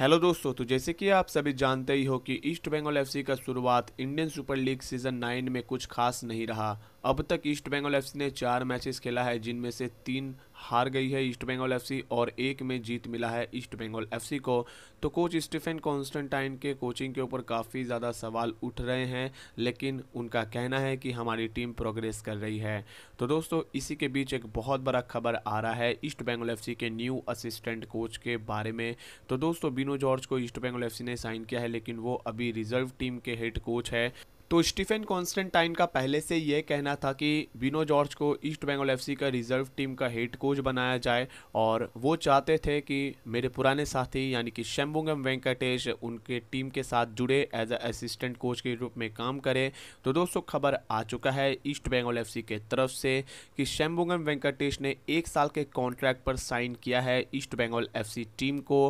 hello दोस्तों तो जैसे कि आप सभी जानते ही हो कि ईस्ट बंगाल एफसी का शुरुआत Indian super league season nine में कुछ खास नहीं रहा अब तक ईस्ट बंगाल एफसी ने चार मैचेस खेला है जिनमें से तीन हार गई है ईस्ट बंगाल एफसी और एक में जीत मिला है ईस्ट बंगाल एफसी को तो कोच स्टीफन कॉन्स्टेंटाइन के कोचिंग के ऊपर काफ़ी ज़्यादा सवाल उठ रहे हैं लेकिन उनका कहना है कि हमारी टीम प्रोग्रेस कर रही है तो दोस्तों इसी के बीच एक बहुत बड़ा खबर आ रहा है ईस्ट बंगाल एफ के न्यू असिस्टेंट कोच के बारे में तो दोस्तों बीनो जॉर्ज को ईस्ट बंगाल एफ ने साइन किया है लेकिन वो अभी रिजर्व टीम के हेड कोच है तो स्टीफन कॉन्स्टेंटाइन का पहले से यह कहना था कि बिनो जॉर्ज को ईस्ट बंगाल एफसी का रिजर्व टीम का हेड कोच बनाया जाए और वो चाहते थे कि मेरे पुराने साथी यानी कि शैम्बुंगम वेंकटेश उनके टीम के साथ जुड़े एज असिस्टेंट कोच के रूप में काम करें तो दोस्तों खबर आ चुका है ईस्ट बंगाल एफ के तरफ से कि शैम्बुंगम वेंकटेश ने एक साल के कॉन्ट्रैक्ट पर साइन किया है ईस्ट बंगाल एफ टीम को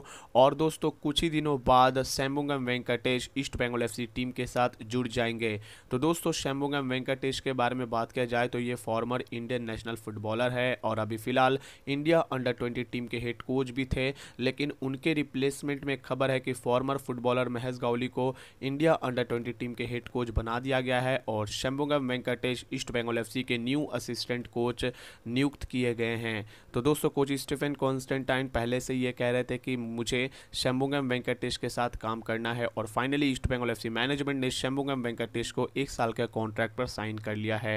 और दोस्तों कुछ ही दिनों बाद Shanmugam Venkatesh east Bengal F team के साथ जुड़ जाएंगे के तो दोस्तों शैम्बुगम वेंकटेश के बारे में बात किया जाए तो ये फॉर्मर इंडियन नेशनल फुटबॉलर है और अभी फिलहाल इंडिया अंडर ट्वेंटी टीम के हेड कोच भी थे लेकिन उनके रिप्लेसमेंट में खबर है कि फॉर्मर फुटबॉलर महेश गावली को इंडिया अंडर ट्वेंटी टीम के हेड कोच बना दिया गया है और शैम्बुगम वेंकटेश ईस्ट बेंगल एफ के न्यू असिस्टेंट कोच नियुक्त किए गए हैं तो दोस्तों कोच स्टीफन कॉन्स्टेंटाइन पहले से ये कह रहे थे कि मुझे शैम्बुगम वेंकटेश के साथ काम करना है और finally east Bengal F management ने शैम्बुगम वेंकटेश मुकेश को एक साल का कॉन्ट्रैक्ट पर साइन कर लिया है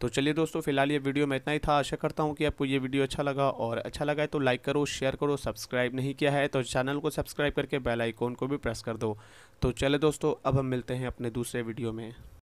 तो चलिए दोस्तों फिलहाल ये वीडियो में इतना ही था आशा करता हूँ कि आपको ये वीडियो अच्छा लगा और अच्छा लगा है तो लाइक करो शेयर करो सब्सक्राइब नहीं किया है तो चैनल को सब्सक्राइब करके बेलाइकॉन को भी प्रेस कर दो तो चले दोस्तों अब हम मिलते हैं अपने दूसरे वीडियो में